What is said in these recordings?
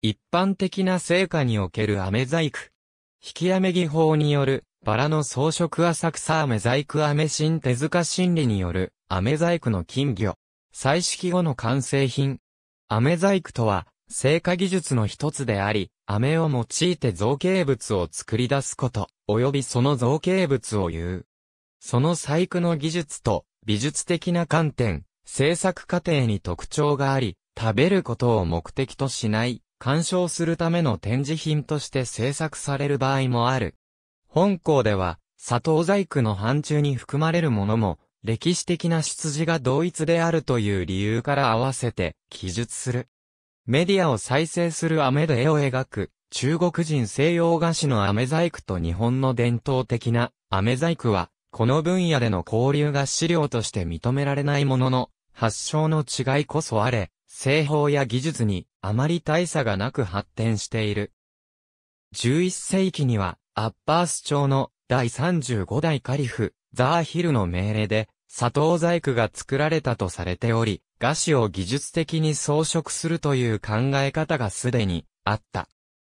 一般的な成果における飴細工。引き飴技法による、バラの装飾浅草飴細工飴新手塚心理による、飴細工の金魚。彩色後の完成品。飴細工とは、成果技術の一つであり、飴を用いて造形物を作り出すこと、及びその造形物を言う。その細工の技術と、美術的な観点、制作過程に特徴があり、食べることを目的としない、鑑賞するための展示品として制作される場合もある。本校では、佐藤細工の範疇に含まれるものも、歴史的な出自が同一であるという理由から合わせて記述する。メディアを再生する飴で絵を描く、中国人西洋菓子の飴細工と日本の伝統的な飴細工は、この分野での交流が資料として認められないものの、発祥の違いこそあれ、製法や技術にあまり大差がなく発展している。11世紀には、アッバース朝の第35代カリフ、ザーヒルの命令で、砂糖細工が作られたとされており、菓子を技術的に装飾するという考え方がすでにあった。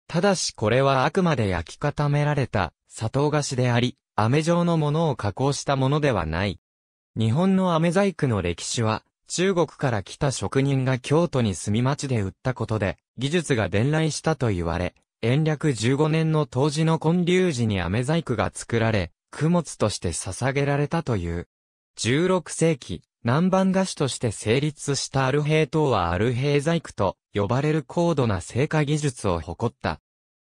ただしこれはあくまで焼き固められた砂糖菓子であり、飴状のものを加工したものではない。日本の飴細工の歴史は、中国から来た職人が京都に住み町で売ったことで、技術が伝来したと言われ、延暦15年の当時の建立時に飴細工が作られ、供物として捧げられたという。16世紀、南蛮菓子として成立したアルヘイ島はアルヘイ細工と呼ばれる高度な成果技術を誇った。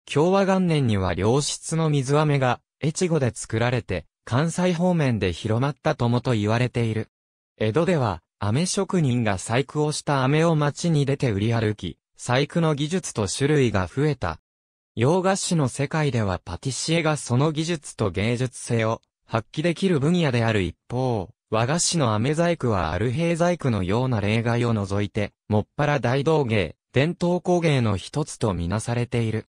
共和元年には良質の水飴が、越後で作られて、関西方面で広まったともと言われている。江戸では、飴職人が細工をした飴を街に出て売り歩き、細工の技術と種類が増えた。洋菓子の世界ではパティシエがその技術と芸術性を発揮できる分野である一方、和菓子の飴細工はアルヘイ細工のような例外を除いて、もっぱら大道芸、伝統工芸の一つとみなされている。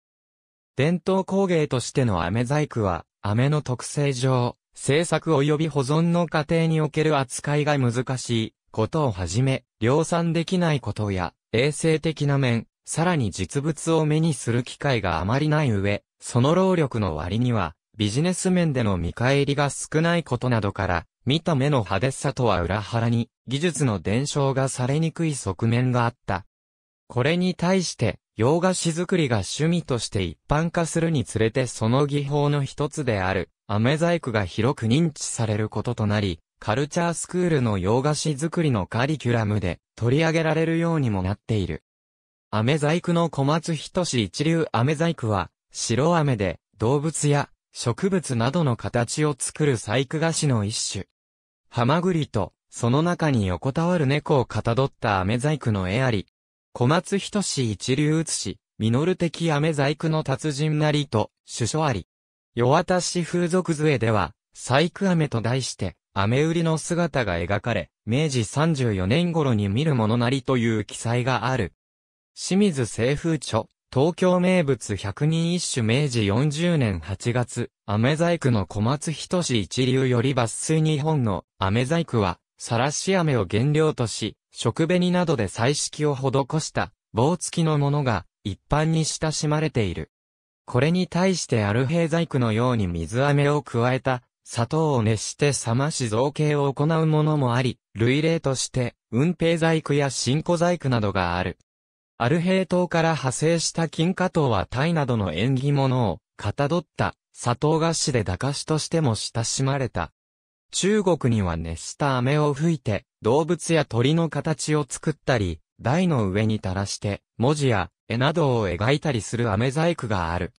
伝統工芸としての飴細工は、飴の特性上、製作及び保存の過程における扱いが難しい、ことをはじめ、量産できないことや、衛生的な面、さらに実物を目にする機会があまりない上、その労力の割には、ビジネス面での見返りが少ないことなどから、見た目の派手さとは裏腹に、技術の伝承がされにくい側面があった。これに対して、洋菓子作りが趣味として一般化するにつれてその技法の一つである、飴細工が広く認知されることとなり、カルチャースクールの洋菓子作りのカリキュラムで取り上げられるようにもなっている。飴細工の小松仁志一流飴細工は、白飴で動物や植物などの形を作る細工菓子の一種。ハマグリと、その中に横たわる猫をかたどった飴細工の絵あり、小松仁志一流写し、ミノル的飴細工の達人なりと、主書あり。夜渡し風俗杖では、細工飴と題して、雨売りの姿が描かれ、明治34年頃に見るものなりという記載がある。清水清風著、東京名物百人一首明治40年8月、雨細工の小松仁志一流より抜粋日本の雨細工は、さらし飴を原料とし、食紅などで彩色を施した棒付きのものが一般に親しまれている。これに対してアルヘイ細工のように水飴を加えた砂糖を熱して冷まし造形を行うものもあり、類例として、運平細工や新古細工などがある。アルヘイ島から派生した金華糖はタイなどの縁起物を、かたどった、砂糖菓子で駄菓子としても親しまれた。中国には熱した飴を吹いて、動物や鳥の形を作ったり、台の上に垂らして、文字や絵などを描いたりする飴細工がある。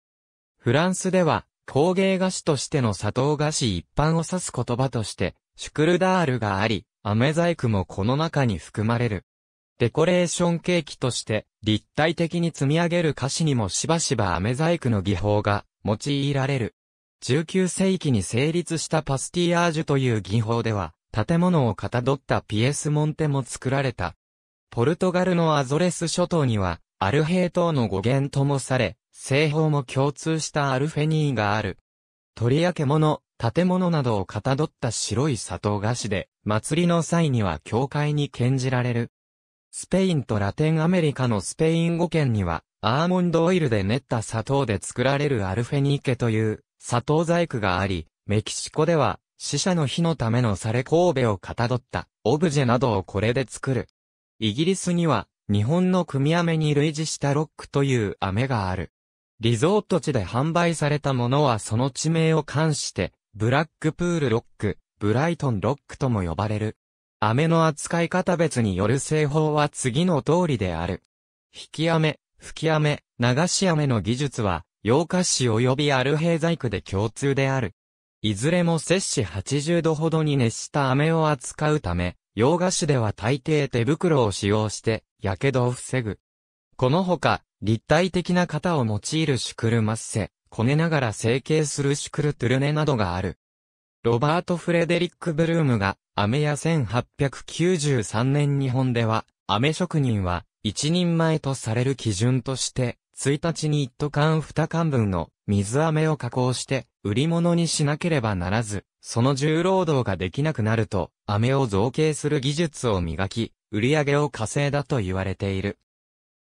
フランスでは、工芸菓子としての砂糖菓子一般を指す言葉として、シュクルダールがあり、飴細工もこの中に含まれる。デコレーションケーキとして、立体的に積み上げる菓子にもしばしば飴細工の技法が用いられる。19世紀に成立したパスティアージュという技法では、建物をかたどったピエスモンテも作られた。ポルトガルのアゾレス諸島には、アルヘイ島の語源ともされ、製法も共通したアルフェニーがある。鳥や獣、建物などをかたどった白い砂糖菓子で、祭りの際には教会に献じられる。スペインとラテンアメリカのスペイン語圏には、アーモンドオイルで練った砂糖で作られるアルフェニーケという砂糖細工があり、メキシコでは死者の日のためのサレコーベをかたどったオブジェなどをこれで作る。イギリスには日本の組み飴に類似したロックという飴がある。リゾート地で販売されたものはその地名を冠して、ブラックプールロック、ブライトンロックとも呼ばれる。飴の扱い方別による製法は次の通りである。引き飴、吹き飴、流し飴の技術は、洋菓子及びアルヘイ細工で共通である。いずれも摂氏80度ほどに熱した飴を扱うため、洋菓子では大抵手袋を使用して、火傷を防ぐ。このほか、立体的な型を用いるシュクルマッセ、こねながら成形するシュクルトゥルネなどがある。ロバート・フレデリック・ブルームが、アメ屋1893年日本では、アメ職人は、一人前とされる基準として、1日に1斗缶2缶分の水飴を加工して、売り物にしなければならず、その重労働ができなくなると、飴を造形する技術を磨き、売り上げを稼いだと言われている。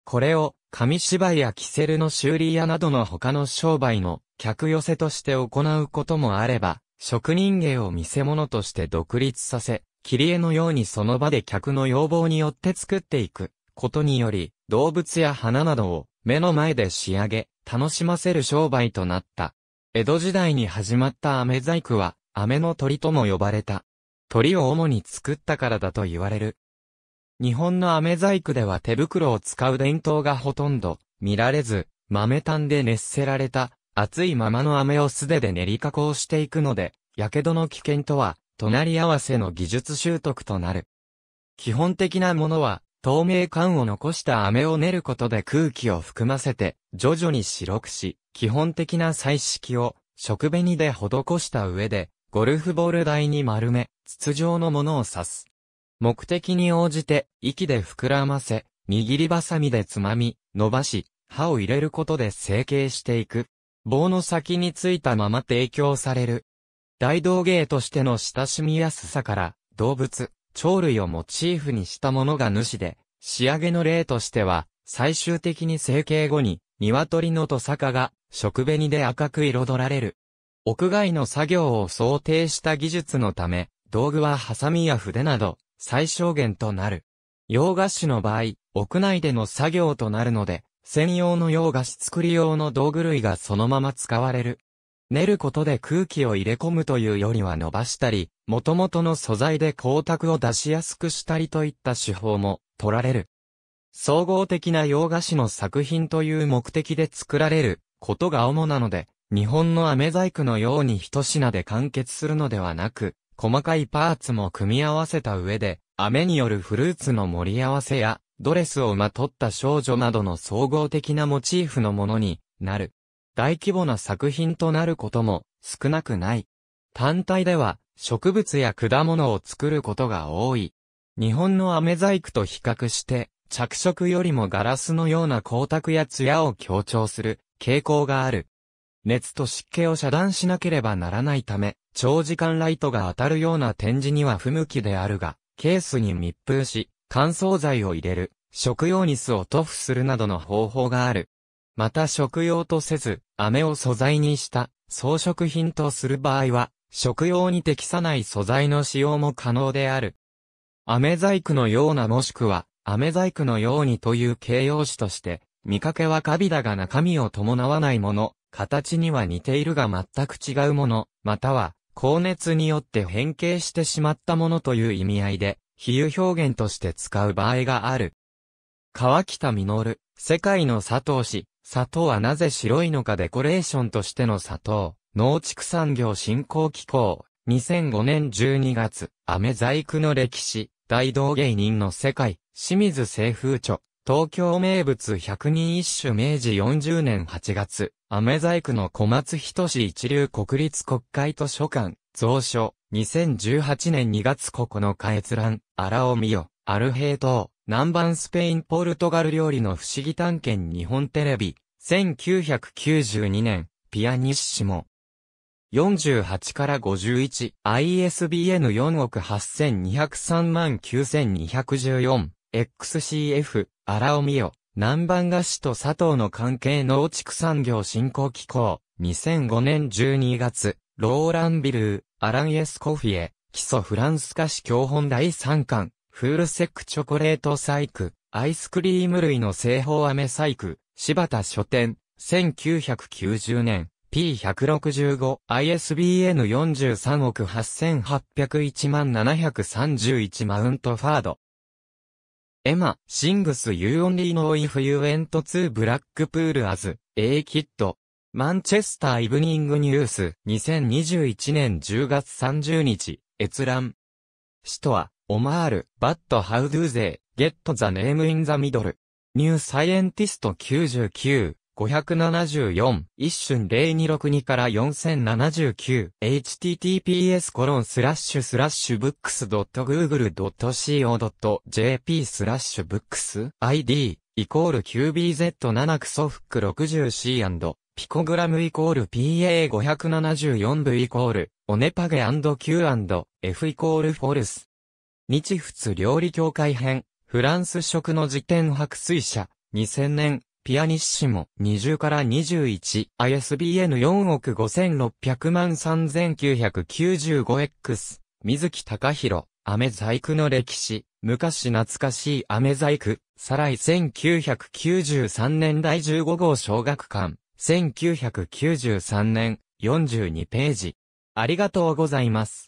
これを、紙芝居やキセルの修理屋などの他の商売の客寄せとして行うこともあれば、職人芸を見せ物として独立させ、切り絵のようにその場で客の要望によって作っていくことにより、動物や花などを目の前で仕上げ、楽しませる商売となった。江戸時代に始まった飴細工は、飴の鳥とも呼ばれた。鳥を主に作ったからだと言われる。日本の飴細工では手袋を使う伝統がほとんど見られず、豆炭で熱せられた熱いままの飴を素手で練り加工していくので、火傷の危険とは隣り合わせの技術習得となる。基本的なものは透明感を残した飴を練ることで空気を含ませて徐々に白くし、基本的な彩色を食紅で施した上で、ゴルフボール台に丸め、筒状のものを指す。目的に応じて、息で膨らませ、握りばさみでつまみ、伸ばし、刃を入れることで成形していく。棒の先についたまま提供される。大道芸としての親しみやすさから、動物、鳥類をモチーフにしたものが主で、仕上げの例としては、最終的に成形後に、鶏のと坂が、食紅で赤く彩られる。屋外の作業を想定した技術のため、道具はハサミや筆など、最小限となる。洋菓子の場合、屋内での作業となるので、専用の洋菓子作り用の道具類がそのまま使われる。練ることで空気を入れ込むというよりは伸ばしたり、元々の素材で光沢を出しやすくしたりといった手法も取られる。総合的な洋菓子の作品という目的で作られることが主なので、日本の飴細工のように一品で完結するのではなく、細かいパーツも組み合わせた上で、雨によるフルーツの盛り合わせや、ドレスをまとった少女などの総合的なモチーフのものになる。大規模な作品となることも少なくない。単体では植物や果物を作ることが多い。日本の飴細工と比較して着色よりもガラスのような光沢や艶を強調する傾向がある。熱と湿気を遮断しなければならないため、長時間ライトが当たるような展示には不向きであるが、ケースに密封し、乾燥剤を入れる、食用に巣を塗布するなどの方法がある。また食用とせず、飴を素材にした装飾品とする場合は、食用に適さない素材の使用も可能である。飴細工のようなもしくは、飴細工のようにという形容詞として、見かけはカビだが中身を伴わないもの、形には似ているが全く違うもの、または、高熱によって変形してしまったものという意味合いで、比喩表現として使う場合がある。川北実、世界の佐藤氏、佐藤はなぜ白いのかデコレーションとしての佐藤、農畜産業振興機構、2005年12月、飴細工の歴史、大道芸人の世界、清水清風著、東京名物百人一首明治40年8月、飴細工の小松仁志一流国立国会図書館、蔵書、2018年2月9日閲覧、荒尾美よ、アルヘイ島、南蛮スペインポルトガル料理の不思議探検日本テレビ、1992年、ピアニッシモ。48から51、ISBN4 億8203万9214、XCF、荒尾美代、南蛮菓子と佐藤の関係農畜産業振興機構、2005年12月、ローランビルー、アランエスコフィエ、基礎フランス菓子教本第3巻、フールセックチョコレート細工、アイスクリーム類の製法飴細工、柴田書店、1990年、P165、ISBN43 億8801万731マウントファード。エマ、シングス・ユー・オンリー・ノー・イフ・ユー・エント・ツー・ブラック・プール・アズ、エイ・キッド。マンチェスター・イブニング・ニュース、2021年10月30日、閲覧。首都は、オマール、バッド・ハウドゥーゼー、ゲット・ザ・ネーム・イン・ザ・ミドル。ニュー・サイエンティスト99、574、一瞬0262から4079、https コロンスラッシュスラッシュブックス .google.co.jp スラッシュブックス ID イコール QBZ7 クソフック 60C& ピコグラムイコール PA574 部イコールオネパゲ &Q&F イコールフォルス日仏料理協会編フランス食の辞典白水社2000年ピアニッシモ、20から21、ISBN 4億5600万 3995X、水木隆弘、飴細工の歴史、昔懐かしい飴細工、サライ1993年第15号小学館、1993年、42ページ。ありがとうございます。